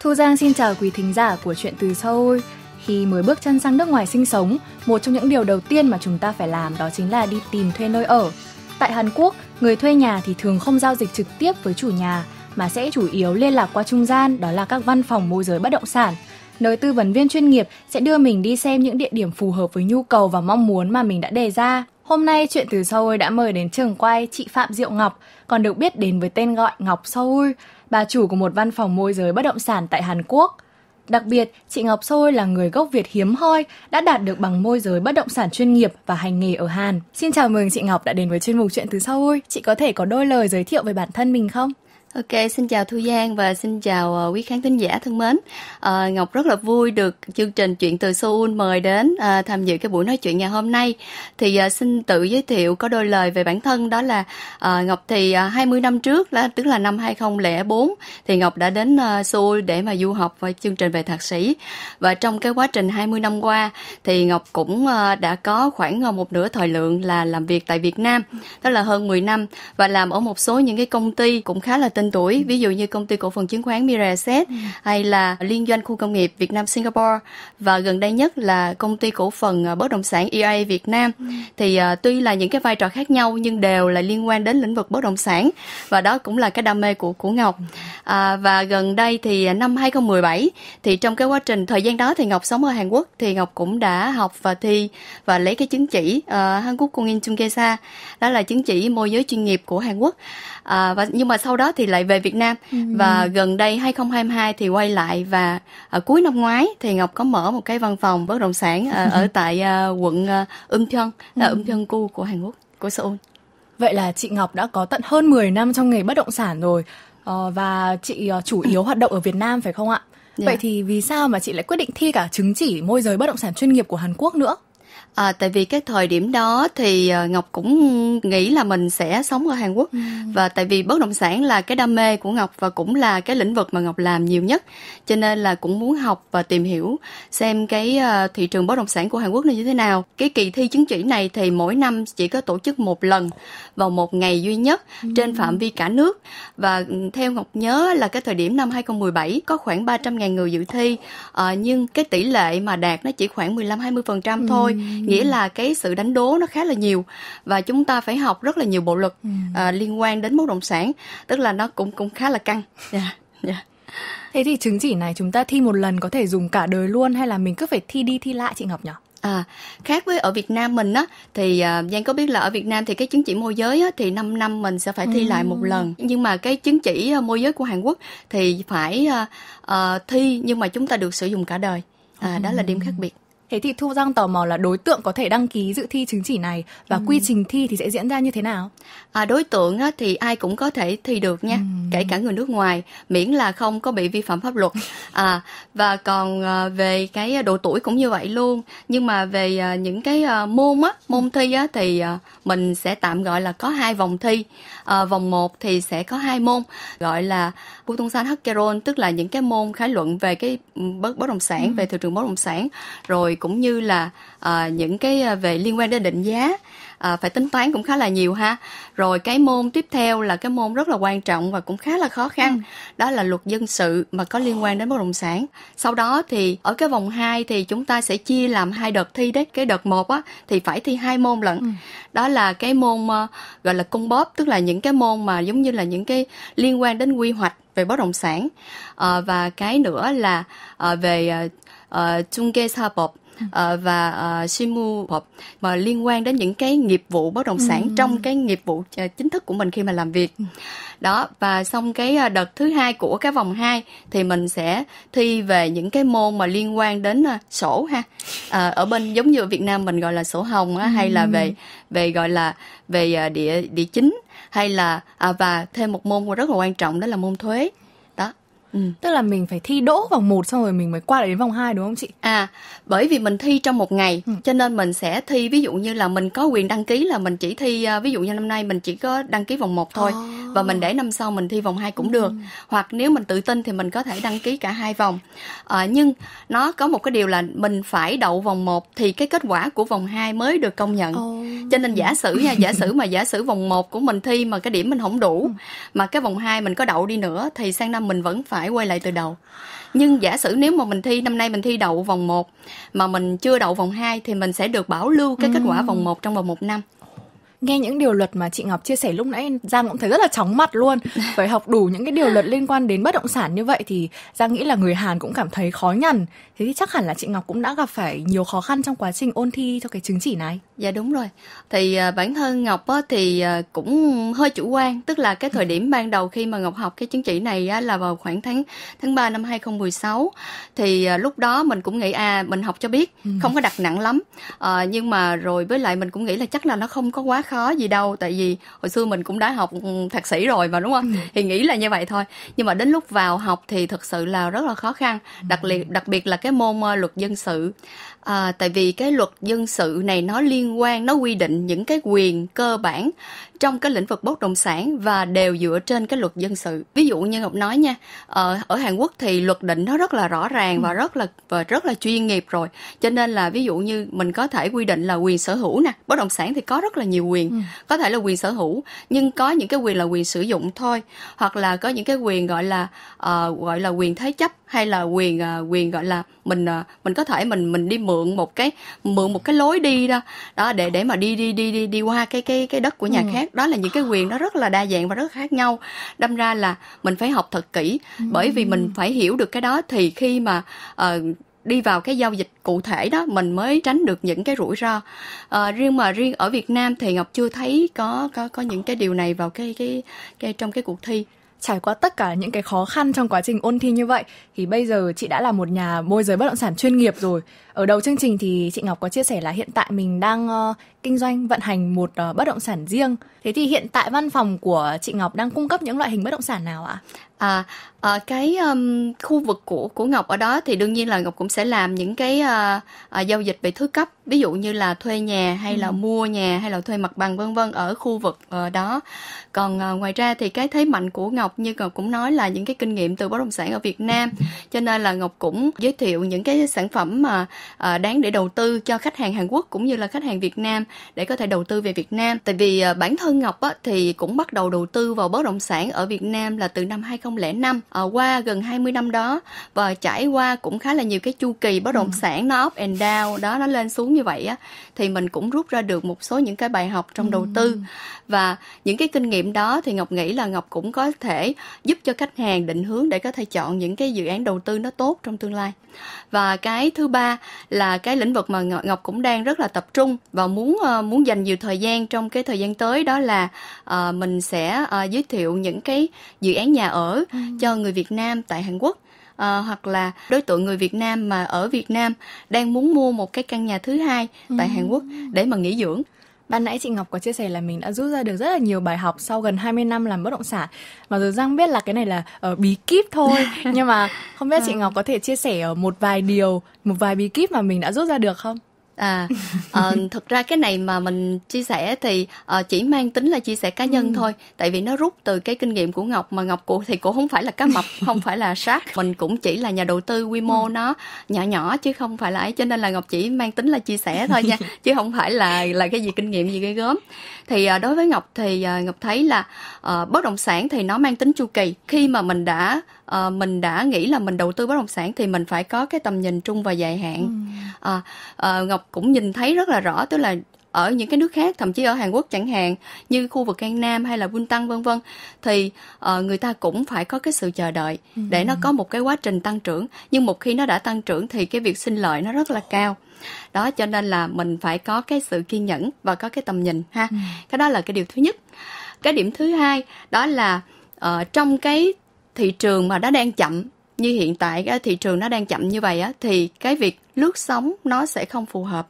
Thu Giang xin chào quý thính giả của chuyện từ Seoul. Khi mới bước chân sang nước ngoài sinh sống, một trong những điều đầu tiên mà chúng ta phải làm đó chính là đi tìm thuê nơi ở. Tại Hàn Quốc, người thuê nhà thì thường không giao dịch trực tiếp với chủ nhà mà sẽ chủ yếu liên lạc qua trung gian, đó là các văn phòng môi giới bất động sản. Nơi tư vấn viên chuyên nghiệp sẽ đưa mình đi xem những địa điểm phù hợp với nhu cầu và mong muốn mà mình đã đề ra. Hôm nay chuyện từ Seoul đã mời đến trường quay chị Phạm Diệu Ngọc, còn được biết đến với tên gọi Ngọc Seoul bà chủ của một văn phòng môi giới bất động sản tại Hàn Quốc. Đặc biệt, chị Ngọc Sôi là người gốc Việt hiếm hoi đã đạt được bằng môi giới bất động sản chuyên nghiệp và hành nghề ở Hàn. Xin chào mừng chị Ngọc đã đến với chuyên mục Chuyện từ sau Seoul. Chị có thể có đôi lời giới thiệu về bản thân mình không? Ok, xin chào Thu Giang và xin chào uh, quý khán thính giả thân mến. Uh, Ngọc rất là vui được chương trình Chuyện từ Seoul mời đến uh, tham dự cái buổi nói chuyện ngày hôm nay. Thì uh, xin tự giới thiệu có đôi lời về bản thân đó là uh, Ngọc thì uh, 20 năm trước, là, tức là năm 2004, thì Ngọc đã đến uh, Seoul để mà du học và chương trình về thạc sĩ. Và trong cái quá trình 20 năm qua thì Ngọc cũng uh, đã có khoảng uh, một nửa thời lượng là làm việc tại Việt Nam, đó là hơn 10 năm và làm ở một số những cái công ty cũng khá là tinh tên tuổi ví dụ như công ty cổ phần chứng khoán Mira Asset ừ. hay là liên doanh khu công nghiệp Việt Nam Singapore và gần đây nhất là công ty cổ phần ờ, bất động sản EIA Việt Nam ừ. thì ờ, tuy là những cái vai trò khác nhau nhưng đều là liên quan đến lĩnh vực bất động sản và đó cũng là cái đam mê của của Ngọc à, và gần đây thì ờ, năm 2017 thì trong cái quá trình thời gian đó thì Ngọc sống ở Hàn Quốc thì Ngọc cũng đã học và thi và lấy cái chứng chỉ uh, Hàn Quốc Kongin Chung Kesa đó là chứng chỉ môi giới chuyên nghiệp của Hàn Quốc à, và nhưng mà sau đó thì lại về Việt Nam ừ. và gần đây 2022 thì quay lại và ở à, cuối năm ngoái thì Ngọc có mở một cái văn phòng bất động sản à, ở, ở tại à, quận Umcheon là ừ. Umcheongu của Hàn Quốc của Seoul. Vậy là chị Ngọc đã có tận hơn 10 năm trong nghề bất động sản rồi ờ, và chị ờ, chủ yếu hoạt động ở Việt Nam phải không ạ? Yeah. Dạ. Vậy thì vì sao mà chị lại quyết định thi cả chứng chỉ môi giới bất động sản chuyên nghiệp của Hàn Quốc nữa? à, tại vì cái thời điểm đó thì ờ, ngọc cũng nghĩ là mình sẽ sống ở hàn quốc ừ. và tại vì bất động sản là cái đam mê của ngọc và cũng là cái lĩnh vực mà ngọc làm nhiều nhất cho nên là cũng muốn học và tìm hiểu xem cái ờ, thị trường bất động sản của hàn quốc là như thế nào cái kỳ thi chứng chỉ này thì mỗi năm chỉ có tổ chức một lần vào một ngày duy nhất ừ. trên phạm vi cả nước và ừ, theo ngọc nhớ là cái thời điểm năm 2017 có khoảng 300.000 người dự thi à, nhưng cái tỷ lệ mà đạt nó chỉ khoảng 15-20% ừ, thôi ừ nghĩa ừ. là cái sự đánh đố nó khá là nhiều và chúng ta phải học rất là nhiều bộ luật ừ. à, liên quan đến bất động sản tức là nó cũng cũng khá là căng yeah, yeah. Dạ, dạ. thế thì chứng chỉ này chúng ta thi một lần có thể dùng cả đời luôn hay là mình cứ phải thi đi thi lại chị ngọc nhỉ À, khác với ở Việt Nam mình á thì uh, Giang có biết là ở Việt Nam thì cái chứng chỉ môi giới á, thì 5 năm mình sẽ phải thi ừ. lại một ừ. lần nhưng mà cái chứng chỉ uh, môi giới của Hàn Quốc thì phải uh, uh, thi nhưng mà chúng ta được sử dụng cả đời à, ừ. đó là điểm khác biệt Thế thì Thu Giang tò mò là đối tượng có thể đăng ký dự thi chứng chỉ này và ừ. quy trình thi thì sẽ diễn ra như thế nào? À, đối tượng thì ai cũng có thể thi được nha, ừ. kể cả người nước ngoài, miễn là không có bị vi phạm pháp luật. À, và còn à, về cái độ tuổi cũng như vậy luôn, nhưng mà về à, những cái à, môn á, môn thi á, thì mình sẽ tạm gọi là có hai vòng thi. À, vòng 1 thì sẽ có hai môn gọi là Butonsan Hakkeron tức là những cái môn khái luận về cái ừ, bất bất động sản ừ. về thị trường bất động sản rồi cũng như là uh, những cái à, về liên quan đến định giá à, phải tính toán cũng khá là nhiều ha rồi cái môn tiếp theo là cái môn rất là quan trọng và cũng khá là khó khăn ừ. đó là luật dân sự mà có liên quan đến bất động sản sau đó thì ở cái vòng 2 thì chúng ta sẽ chia làm hai đợt thi đấy cái đợt một á thì phải thi hai môn lận ừ. đó là cái môn uh, gọi là cung bóp tức là những cái môn mà giống như là những cái liên quan đến quy hoạch về bất động sản à, và cái nữa là à, về à, ờ, trung kê sa bọc Vâng. Ờ, và à, ờ, Simu hợp mà liên quan đến những cái nghiệp vụ bất động sản ừ. trong cái nghiệp vụ ờ, chính thức của mình khi mà làm việc đó và xong cái đợt thứ hai của cái vòng 2 thì mình sẽ thi về những cái môn mà liên quan đến sổ ha ở bên giống như ở Việt Nam mình gọi là sổ hồng hay là về về gọi là về địa địa chính hay là à, và thêm một môn rất là quan trọng đó là môn thuế Ừ. tức là mình phải thi đỗ vòng 1 xong rồi mình mới qua đến vòng 2 đúng không chị à bởi vì mình thi trong một ngày ừ. cho nên mình sẽ thi ví dụ như là mình có quyền đăng ký là mình chỉ thi à, ví dụ như năm nay mình chỉ có đăng ký vòng 1 thôi oh. và mình để năm sau mình thi vòng 2 cũng được ừ. hoặc nếu mình tự tin thì mình có thể đăng ký cả hai vòng à, nhưng nó có một cái điều là mình phải đậu vòng 1 thì cái kết quả của vòng 2 mới được công nhận oh. cho nên giả sử nha giả sử mà giả sử vòng 1 của mình thi mà cái điểm mình không đủ ừ. mà cái vòng 2 mình có đậu đi nữa thì sang năm mình vẫn phải phải quay lại từ đầu nhưng giả sử nếu mà mình thi năm nay mình thi đậu vòng 1 mà mình chưa đậu vòng 2 thì mình sẽ được bảo lưu cái kết quả vòng 1 trong vòng một năm nghe những điều luật mà chị Ngọc chia sẻ lúc nãy Giang cũng thấy rất là chóng mặt luôn phải học đủ những cái điều luật liên quan đến bất động sản như vậy thì Giang nghĩ là người Hàn cũng cảm thấy khó nhằn thế thì chắc hẳn là chị Ngọc cũng đã gặp phải nhiều khó khăn trong quá trình ôn thi cho cái chứng chỉ này dạ đúng rồi thì à, bản thân Ngọc thì à, cũng hơi chủ quan tức là cái thời điểm ban đầu khi mà Ngọc học cái chứng chỉ này là vào khoảng tháng tháng 3 năm 2016 thì à, lúc đó mình cũng nghĩ à mình học cho biết ừ. không có đặt nặng lắm à, nhưng mà rồi với lại mình cũng nghĩ là chắc là nó không có quá khó gì đâu tại vì hồi xưa mình cũng đã học thạc sĩ rồi mà đúng không ừ. thì nghĩ là như vậy thôi nhưng mà đến lúc vào học thì thực sự là rất là khó khăn ừ. đặc biệt đặc biệt là cái môn ờ, luật dân sự à, tại vì cái luật dân sự này nó liên quan nó quy định những cái quyền cơ bản trong cái lĩnh vực bất động sản và đều dựa trên cái luật dân sự ví dụ như ngọc nói nha ờ, ở hàn quốc thì luật định nó rất là rõ ràng ừ. và rất là và rất là chuyên nghiệp rồi cho nên là ví dụ như mình có thể quy định là quyền sở hữu nè bất động sản thì có rất là nhiều quyền ừ. có thể là quyền sở hữu nhưng có những cái quyền là quyền sử dụng thôi hoặc là có những cái quyền gọi là uh, gọi là quyền thế chấp hay là quyền uh, quyền gọi là mình uh, mình có thể mình mình đi mượn một cái mượn một cái lối đi đó đó để để mà đi đi đi đi đi qua cái cái cái đất của nhà ừ. khác khác đó là những cái quyền nó rất là đa dạng và rất khác nhau đâm ra là mình phải học thật kỹ bởi vì mình phải hiểu được cái đó thì khi mà uh, đi vào cái giao dịch cụ thể đó mình mới tránh được những cái rủi ro à, riêng mà riêng ở Việt Nam thì Ngọc chưa thấy có có có những cái điều này vào cái cái, cái trong cái cuộc thi trải qua tất cả những cái khó khăn trong quá trình ôn thi như vậy thì bây giờ chị đã là một nhà môi giới bất động sản chuyên nghiệp rồi ở đầu chương trình thì chị Ngọc có chia sẻ là hiện tại mình đang uh, kinh doanh vận hành một uh, bất động sản riêng. Thế thì hiện tại văn phòng của chị Ngọc đang cung cấp những loại hình bất động sản nào ạ? À, à cái um, khu vực của của Ngọc ở đó thì đương nhiên là Ngọc cũng sẽ làm những cái uh, uh, giao dịch về thứ cấp, ví dụ như là thuê nhà hay ừ. là mua nhà hay là thuê mặt bằng vân vân ở khu vực uh, đó. Còn uh, ngoài ra thì cái thế mạnh của Ngọc như Ngọc cũng nói là những cái kinh nghiệm từ bất động sản ở Việt Nam, ừ. cho nên là Ngọc cũng giới thiệu những cái sản phẩm mà uh, Ờ, đáng để đầu tư cho khách hàng Hàn Quốc cũng như là khách hàng Việt Nam để có thể đầu tư về Việt Nam. Tại vì ờ, bản thân Ngọc thì cũng bắt đầu đầu tư vào bất động sản ở Việt Nam là từ năm 2005 uh, ờ, qua gần 20 năm đó và trải qua cũng khá là nhiều cái chu kỳ bất động ừ. sản nó up and down đó nó lên xuống như vậy á thì mình cũng rút ra được một số những cái bài học trong ừ. đầu tư ừ. và những cái kinh nghiệm đó thì Ngọc nghĩ là Ngọc cũng có thể giúp cho khách hàng định hướng để có thể chọn những cái dự án đầu tư nó tốt trong tương lai. Và cái thứ ba là cái lĩnh vực mà Ngọc cũng đang rất là tập trung và muốn ờ, muốn dành nhiều thời gian trong cái thời gian tới đó là ờ, mình sẽ ờ, giới thiệu những cái dự án nhà ở ừ. cho người Việt Nam tại Hàn Quốc à, hoặc là đối tượng người Việt Nam mà ở Việt Nam đang muốn mua một cái căn nhà thứ hai tại ừ. Hàn Quốc ừ. để mà nghỉ dưỡng Ban nãy chị Ngọc có chia sẻ là mình đã rút ra được rất là nhiều bài học sau gần 20 năm làm bất động sản. Mặc dù Giang biết là cái này là uh, bí kíp thôi, nhưng mà không biết chị vâng. Ngọc có thể chia sẻ ờ, một vài điều, một vài bí kíp mà mình đã rút ra được không? à, à ờ, thực ra cái này mà mình chia sẻ thì à, chỉ mang tính là chia sẻ cá nhân ừ. thôi tại vì nó rút từ cái kinh nghiệm của ngọc mà ngọc cụ thì cũng không phải là cá mập không phải là sát mình cũng chỉ là nhà đầu tư quy mô ừ. nó nhỏ nhỏ chứ không phải là ấy cho nên là ngọc chỉ mang tính là chia sẻ thôi nha chứ không phải là là cái gì kinh nghiệm gì ghê gớm thì à, đối với ngọc thì à, ngọc thấy là à, bất động sản thì nó mang tính chu kỳ khi mà mình đã uh, mình đã nghĩ là mình đầu tư bất động sản thì mình phải có cái tầm nhìn trung và dài hạn ừ. uh, uh, ngọc cũng nhìn thấy rất là rõ tức là ở những cái nước khác thậm chí ở Hàn Quốc chẳng hạn như khu vực An Nam hay là tăng vân vân thì uh, người ta cũng phải có cái sự chờ đợi ừ. để nó có một cái quá trình tăng trưởng nhưng một khi nó đã tăng trưởng thì cái việc sinh lợi nó rất là cao đó cho nên là mình phải có cái sự kiên nhẫn và có cái tầm nhìn ha ừ. cái đó là cái điều thứ nhất cái điểm thứ hai đó là uh, trong cái thị trường mà nó đang chậm như hiện tại cái thị trường nó đang chậm như vậy á thì cái việc lướt sóng nó sẽ không phù hợp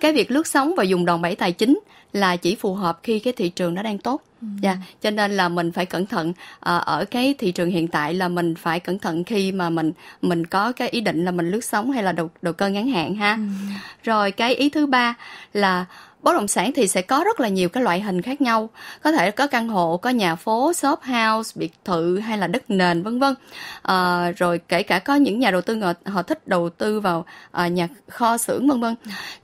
cái việc lướt sóng và dùng đòn bẩy tài chính là chỉ phù hợp khi cái thị trường nó đang tốt Dạ, yeah. cho nên là mình phải cẩn thận à, ở cái thị trường hiện tại là mình phải cẩn thận khi mà mình mình có cái ý định là mình lướt sóng hay là đầu đầu cơ ngắn hạn ha. Ừ. Rồi cái ý thứ ba là bất động sản thì sẽ có rất là nhiều cái loại hình khác nhau có thể có căn hộ có nhà phố shop house biệt thự hay là đất nền vân vân à, rồi kể cả có những nhà đầu tư họ, họ thích đầu tư vào à, nhà kho xưởng vân vân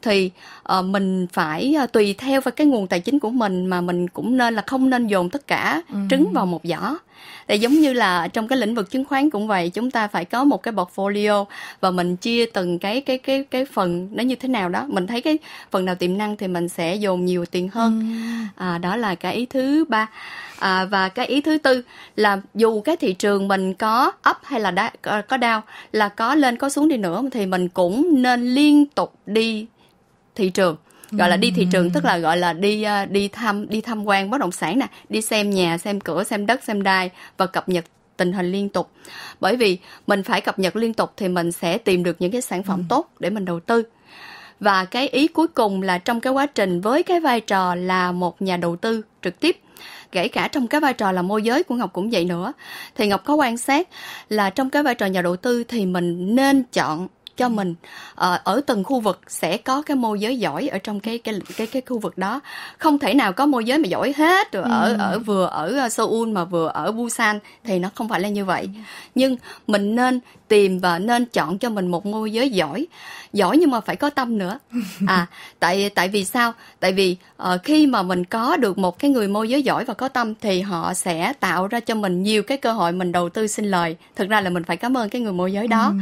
thì à, mình phải à, tùy theo vào cái nguồn tài chính của mình mà mình cũng nên là không nên dồn tất cả ừ. trứng vào một giỏ để giống như là trong cái lĩnh vực chứng khoán cũng vậy chúng ta phải có một cái portfolio và mình chia từng cái cái cái cái phần nó như thế nào đó mình thấy cái phần nào tiềm năng thì mình sẽ dồn nhiều tiền hơn ừ. à, đó là cái ý thứ ba à, và cái ý thứ tư là dù cái thị trường mình có up hay là đá, có down là có lên có xuống đi nữa thì mình cũng nên liên tục đi thị trường gọi là đi thị trường tức là gọi là đi ờ, đi thăm đi tham quan bất động sản nè đi xem nhà xem cửa xem đất xem đai và cập nhật tình hình liên tục bởi vì mình phải cập nhật liên tục thì mình sẽ tìm được những cái sản phẩm tốt để mình đầu tư và cái ý cuối cùng là trong cái quá trình với cái vai trò là một nhà đầu tư trực tiếp kể cả trong cái vai trò là môi giới của ngọc cũng vậy nữa thì ngọc có quan sát là trong cái vai trò nhà đầu tư thì mình nên chọn cho mình ờ, ở từng khu vực sẽ có cái môi giới giỏi ở trong cái cái cái cái khu vực đó không thể nào có môi giới mà giỏi hết rồi ừ. ở ở vừa ở ờ, Seoul mà vừa ở Busan thì nó không phải là như vậy nhưng mình nên tìm và nên chọn cho mình một môi giới giỏi giỏi nhưng mà phải có tâm nữa à tại tại vì sao tại vì uh, khi mà mình có được một cái người môi giới giỏi và có tâm thì họ sẽ tạo ra cho mình nhiều cái cơ hội mình đầu tư xin lời thực ra là mình phải cảm ơn cái người môi giới đó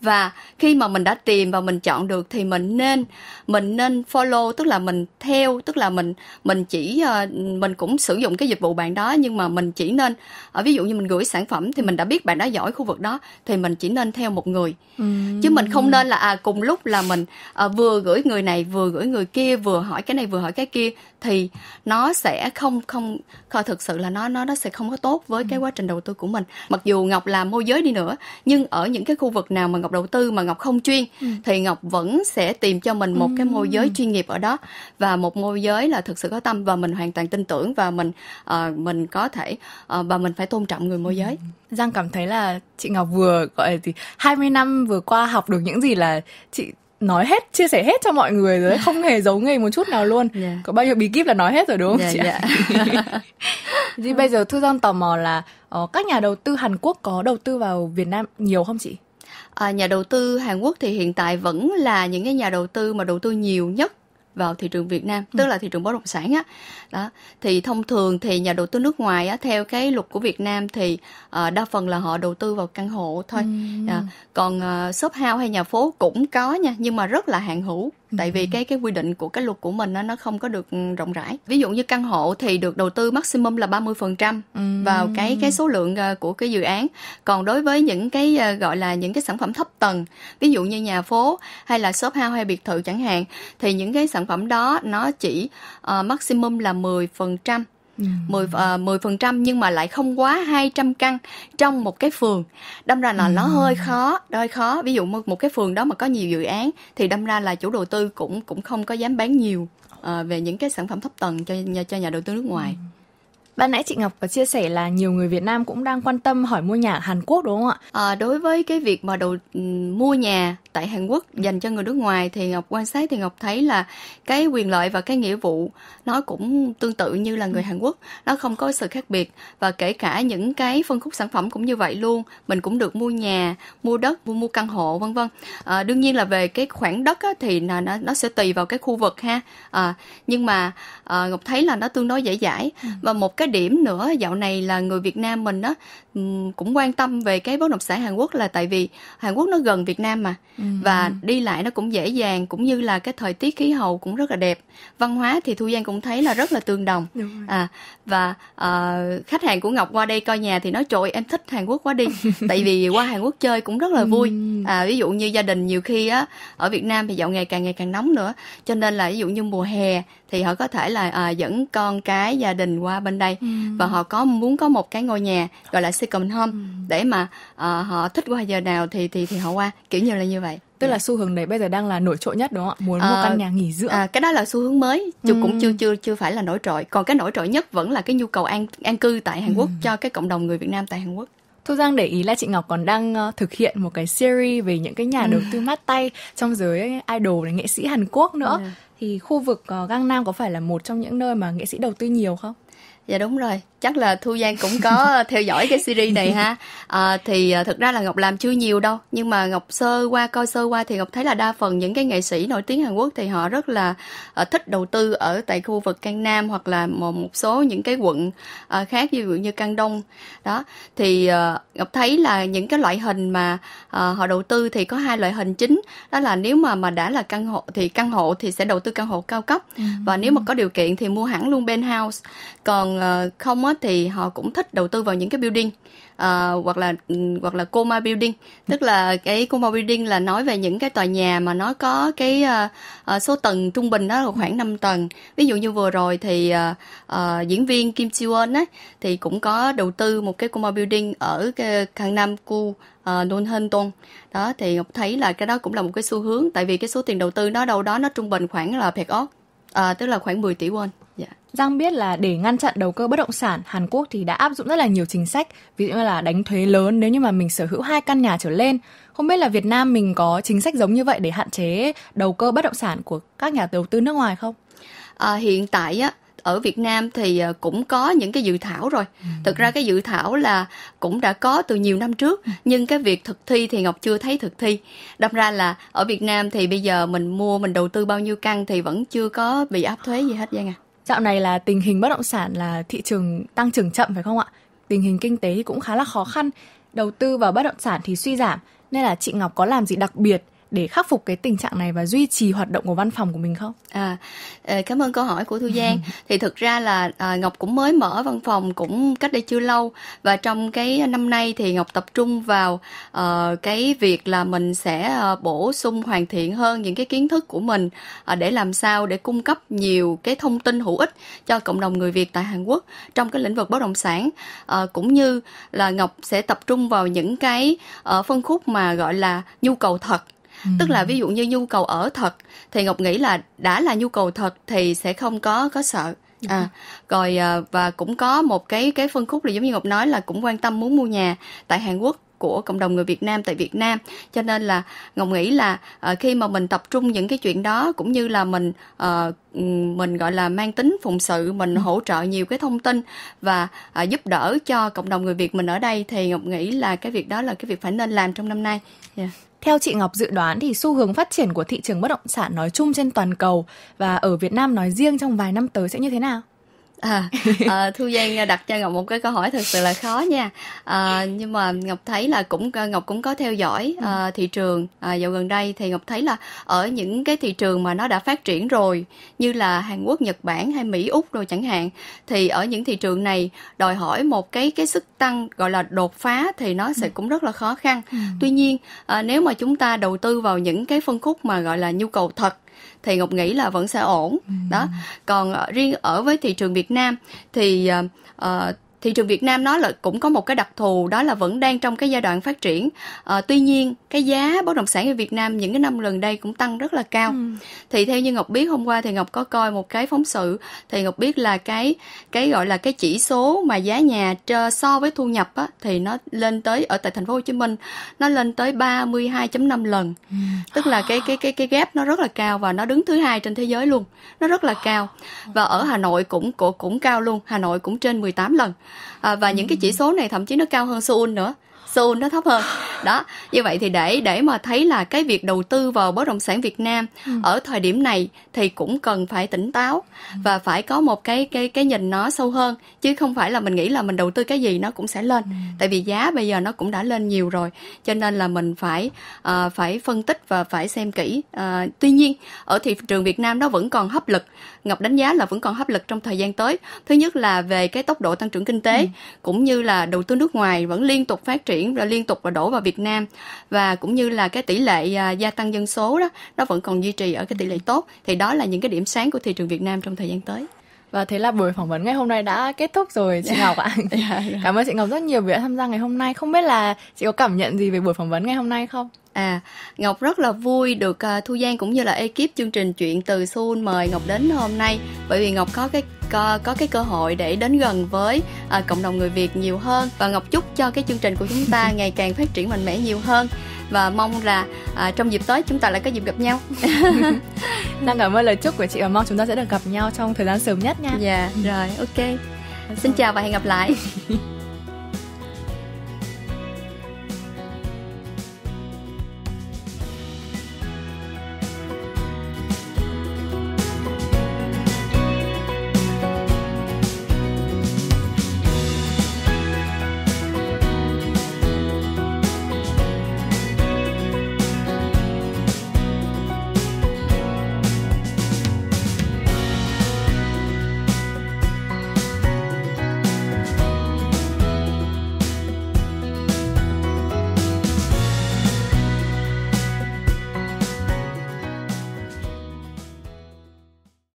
và khi mà mình đã tìm và mình chọn được thì mình nên mình nên follow tức là mình theo tức là mình mình chỉ uh, mình cũng sử dụng cái dịch vụ bạn đó nhưng mà mình chỉ nên uh, ví dụ như mình gửi sản phẩm thì mình đã biết bạn đó giỏi khu vực đó thì mình chỉ nên theo một người ừ. chứ mình không nên là à cùng lúc là mình uh, vừa gửi người này vừa gửi người kia vừa hỏi cái này vừa hỏi cái kia thì nó sẽ không không coi thực sự là nó nó nó sẽ không có tốt với cái ừ. quá trình đầu tư của mình mặc dù ngọc làm môi giới đi nữa nhưng ở những cái khu vực nào mà ngọc đầu tư mà ngọc không chuyên ừ. thì ngọc vẫn sẽ tìm cho mình một ừ. cái môi giới ừ. chuyên nghiệp ở đó và một môi giới là thực sự có tâm và mình hoàn toàn tin tưởng và mình uh, mình có thể uh, và mình phải tôn trọng người môi ừ. giới ừ. Giang cảm thấy là chị Ngọc vừa gọi là gì 20 năm vừa qua học được những gì là chị nói hết chia sẻ hết cho mọi người rồi không hề giấu nghề một chút nào luôn yeah. Dạ. có bao nhiêu bí kíp là nói hết rồi đúng không yeah, dạ, chị yeah. Dạ. thì bây giờ thư giang tò mò là uh, các nhà đầu tư hàn quốc có đầu tư vào việt nam nhiều không chị à, nhà đầu tư hàn quốc thì hiện tại vẫn là những cái nhà đầu tư mà đầu tư nhiều nhất vào thị trường Việt Nam, ừ. tức là thị trường bất động sản á. Đó. Thì thông thường thì nhà đầu tư nước ngoài á theo cái luật của Việt Nam thì uh, đa phần là họ đầu tư vào căn hộ thôi. Ừ. À, còn uh, shop house hay nhà phố cũng có nha, nhưng mà rất là hạn hữu tại vì ừ. cái cái quy định của cái luật của mình nó nó không có được rộng rãi ví dụ như căn hộ thì được đầu tư maximum là 30% ừ. vào cái cái số lượng ờ, của cái dự án còn đối với những cái ờ, gọi là những cái sản phẩm thấp tầng ví dụ như nhà phố hay là shop house hay biệt thự chẳng hạn thì những cái sản phẩm đó nó chỉ uh, maximum là 10% 10 ờ, phần trăm nhưng mà lại không quá 200 căn trong một cái phường. Đâm ra là ừ. nó hơi khó, hơi khó. Ví dụ một, một cái phường đó mà có nhiều dự án thì đâm ra là chủ đầu tư cũng cũng không có dám bán nhiều uh, về những cái sản phẩm thấp tầng cho cho nhà đầu tư nước ngoài. Ừ Ban nãy chị Ngọc có chia sẻ là nhiều người Việt Nam cũng đang quan tâm hỏi mua nhà ở Hàn Quốc đúng không ạ? À, đối với cái việc mà đầu ừ, mua nhà tại Hàn Quốc dành cho người nước ngoài thì Ngọc quan sát thì Ngọc thấy là cái quyền lợi và cái nghĩa vụ nó cũng tương tự như là người ừ. Hàn Quốc, nó không có sự khác biệt và kể cả những cái phân khúc sản phẩm cũng như vậy luôn, mình cũng được mua nhà, mua đất, mua mua căn hộ vân vân. À, đương nhiên là về cái khoản đất á, thì nó nó sẽ tùy vào cái khu vực ha. À, nhưng mà à, Ngọc thấy là nó tương đối dễ dãi ừ. và một cái điểm nữa dạo này là người Việt Nam mình đó ừ, cũng quan tâm về cái bất động sản Hàn Quốc là tại vì Hàn Quốc nó gần Việt Nam mà ừ. và đi lại nó cũng dễ dàng cũng như là cái thời tiết khí hậu cũng rất là đẹp văn hóa thì Thu Giang cũng thấy là rất là tương đồng à và uh, khách hàng của Ngọc qua đây coi nhà thì nói trời em thích Hàn Quốc quá đi tại vì qua Hàn Quốc chơi cũng rất là ừ. vui à ví dụ như gia đình nhiều khi á ở Việt Nam thì dạo ngày càng ngày càng nóng nữa cho nên là ví dụ như mùa hè thì họ có thể là à, dẫn con cái gia đình qua bên đây Ừ. và họ có muốn có một cái ngôi nhà gọi là second home ừ. để mà uh, họ thích qua giờ nào thì thì thì họ qua kiểu như là như vậy tức yeah. là dạ. xu hướng này bây giờ đang là nổi trội nhất đúng không ạ muốn à, một căn ờ, nhà nghỉ dưỡng à, cái đó là xu hướng mới chứ ừ. cũng chưa chưa chưa phải là nổi trội còn cái nổi trội nhất vẫn là cái nhu cầu an an cư tại Hàn ừ. Quốc cho cái cộng đồng người Việt Nam tại Hàn Quốc Thu Giang để ý là chị Ngọc còn đang uh, thực hiện một cái series về những cái nhà ừ. đầu tư mát tay trong giới idol và nghệ sĩ Hàn Quốc nữa. Yeah. Dạ. Thì khu vực uh, Gangnam có phải là một trong những nơi mà nghệ sĩ đầu tư nhiều không? dạ đúng rồi chắc là thu giang cũng có ờ, theo dõi cái series này ha à, thì ờ, thực ra là ngọc làm chưa nhiều đâu nhưng mà ngọc sơ qua coi sơ qua thì ngọc thấy là đa phần những cái nghệ sĩ nổi tiếng hàn quốc thì họ rất là uh, thích đầu tư ở tại khu vực căn nam hoặc là một, một số những cái quận uh, khác ví dụ như cang đông đó thì uh, ngọc thấy là những cái loại hình mà uh, họ đầu tư thì có hai loại hình chính đó là nếu mà mà đã là căn hộ thì căn hộ thì sẽ đầu tư căn hộ cao cấp ừ. và nếu mà có điều kiện thì mua hẳn luôn penthouse còn còn ờ, không á, thì họ cũng thích đầu tư vào những cái building uh, hoặc là ừ, hoặc là coma building tức là cái coma building là nói về những cái tòa nhà mà nó có cái uh, số tầng trung bình đó là khoảng 5 tầng ví dụ như vừa rồi thì uh, uh, diễn viên Kim Chiêu Eun á thì cũng có đầu tư một cái coma building ở cái Gangnam Cu Nôn Hên Tôn đó thì Ngọc thấy là cái đó cũng là một cái xu hướng tại vì cái số tiền đầu tư nó đâu đó nó trung bình khoảng là pẹt óc à, tức là khoảng 10 tỷ won Giang biết là để ngăn chặn đầu cơ bất động sản, Hàn Quốc thì đã áp dụng rất là nhiều chính sách, ví dụ như là đánh thuế lớn nếu như mà mình sở hữu hai căn nhà trở lên. Không biết là Việt Nam mình có chính sách giống như vậy để hạn chế đầu cơ bất động sản của các nhà đầu tư nước ngoài không? À, hiện tại á, ở Việt Nam thì à, cũng có những cái dự thảo rồi. Ừ. Thực ra cái dự thảo là cũng đã có từ nhiều năm trước, ừ. nhưng cái việc thực thi thì Ngọc chưa thấy thực thi. Đâm ra là ở Việt Nam thì bây giờ mình mua mình đầu tư bao nhiêu căn thì vẫn chưa có bị áp thuế gì hết vậy nè. À? Dạo này là tình hình bất động sản là thị trường tăng trưởng chậm phải không ạ? Tình hình kinh tế thì cũng khá là khó khăn, đầu tư vào bất động sản thì suy giảm, nên là chị Ngọc có làm gì đặc biệt để khắc phục cái tình trạng này và duy trì hoạt động của văn phòng của mình không? À, ờ, cảm ơn câu hỏi của Thu Giang. thì thực ra là à, Ngọc cũng mới mở văn phòng cũng cách đây chưa lâu và trong cái năm nay thì Ngọc tập trung vào à, cái việc là mình sẽ ờ, bổ sung hoàn thiện hơn những cái kiến thức của mình à, để làm sao để cung cấp nhiều cái thông tin hữu ích cho cộng đồng người Việt tại Hàn Quốc trong cái lĩnh vực bất động sản à, cũng như là Ngọc sẽ tập trung vào những cái à, phân khúc mà gọi là nhu cầu thật tức là ví dụ như nhu cầu ở thật thì ngọc nghĩ là đã là nhu cầu thật thì sẽ không có có sợ à rồi ờ, và cũng có một cái cái phân khúc là giống như ngọc nói là cũng quan tâm muốn mua nhà tại hàn quốc của cộng đồng người Việt Nam tại Việt Nam cho nên là Ngọc nghĩ là uh, khi mà mình tập trung những cái chuyện đó cũng như là mình uh, mình gọi là mang tính phụng sự mình ừ. hỗ trợ nhiều cái thông tin và uh, giúp đỡ cho cộng đồng người Việt mình ở đây thì Ngọc nghĩ là cái việc đó là cái việc phải nên làm trong năm nay. Yeah. Theo chị Ngọc dự đoán thì xu hướng phát triển của thị trường bất động sản nói chung trên toàn cầu và ở Việt Nam nói riêng trong vài năm tới sẽ như thế nào? à, à, thu giang đặt cho ngọc một cái câu hỏi thật sự là khó nha à, nhưng mà ngọc thấy là cũng à, ngọc cũng có theo dõi ừ. à, thị trường à, dạo gần đây thì ngọc thấy là ở những cái thị trường mà nó đã phát triển rồi như là hàn quốc nhật bản hay mỹ úc rồi chẳng hạn thì ở những thị trường này đòi hỏi một cái cái sức tăng gọi là đột phá thì nó sẽ ừ. cũng rất là khó khăn ừ. tuy nhiên à, nếu mà chúng ta đầu tư vào những cái phân khúc mà gọi là nhu cầu thật thì ngọc nghĩ là vẫn sẽ ổn ừ. đó còn ờ, riêng ở với thị trường việt nam thì uh, thị trường Việt Nam nó là cũng có một cái đặc thù đó là vẫn đang trong cái giai đoạn phát triển. À, tuy nhiên cái giá bất động sản ở Việt Nam những cái năm gần đây cũng tăng rất là cao. Ừ. Thì theo như Ngọc biết hôm qua thì Ngọc có coi một cái phóng sự thì Ngọc biết là cái cái gọi là cái chỉ số mà giá nhà so với thu nhập á, thì nó lên tới ở tại thành phố Hồ Chí Minh nó lên tới 32.5 lần. Ừ. Tức là cái cái cái cái gap nó rất là cao và nó đứng thứ hai trên thế giới luôn. Nó rất là cao. Và ở Hà Nội cũng cũng, cũng cao luôn, Hà Nội cũng trên 18 lần à, và những cái chỉ số này thậm chí nó cao hơn Seoul nữa Seoul nó thấp hơn đó như vậy thì để để mà thấy là cái việc đầu tư vào bất động sản Việt Nam ừ. ở thời điểm này thì cũng cần phải tỉnh táo và phải có một cái cái cái nhìn nó sâu hơn chứ không phải là mình nghĩ là mình đầu tư cái gì nó cũng sẽ lên ừ. tại vì giá bây giờ nó cũng đã lên nhiều rồi cho nên là mình phải uh, phải phân tích và phải xem kỹ uh, tuy nhiên ở thị trường Việt Nam nó vẫn còn hấp lực Ngọc đánh giá là vẫn còn hấp lực trong thời gian tới. Thứ nhất là về cái tốc độ tăng trưởng kinh tế ừ. cũng như là đầu tư nước ngoài vẫn liên tục phát triển và liên tục và đổ vào Việt Nam và cũng như là cái tỷ lệ à, gia tăng dân số đó nó vẫn còn duy trì ở cái tỷ lệ tốt thì đó là những cái điểm sáng của thị trường Việt Nam trong thời gian tới. Và thế là buổi phỏng vấn ngày hôm nay đã kết thúc rồi chị yeah. Ngọc ạ. Yeah, yeah. Dạ, dạ. Cảm ơn chị Ngọc rất nhiều vì đã tham gia ngày hôm nay. Không biết là chị có cảm nhận gì về buổi phỏng vấn ngày hôm nay không? À, Ngọc rất là vui được uh, Thu Giang cũng như là ekip chương trình chuyện từ Seoul mời Ngọc đến hôm nay bởi vì Ngọc có cái có, có cái cơ hội để đến gần với uh, cộng đồng người Việt nhiều hơn và Ngọc chúc cho cái chương trình của chúng ta ngày càng phát triển mạnh mẽ nhiều hơn và mong là à, trong dịp tới chúng ta lại có dịp gặp nhau đang cảm ơn lời chúc của chị và mong chúng ta sẽ được gặp nhau trong thời gian sớm nhất nha dạ yeah, rồi ok dạ vâng. xin chào và hẹn gặp lại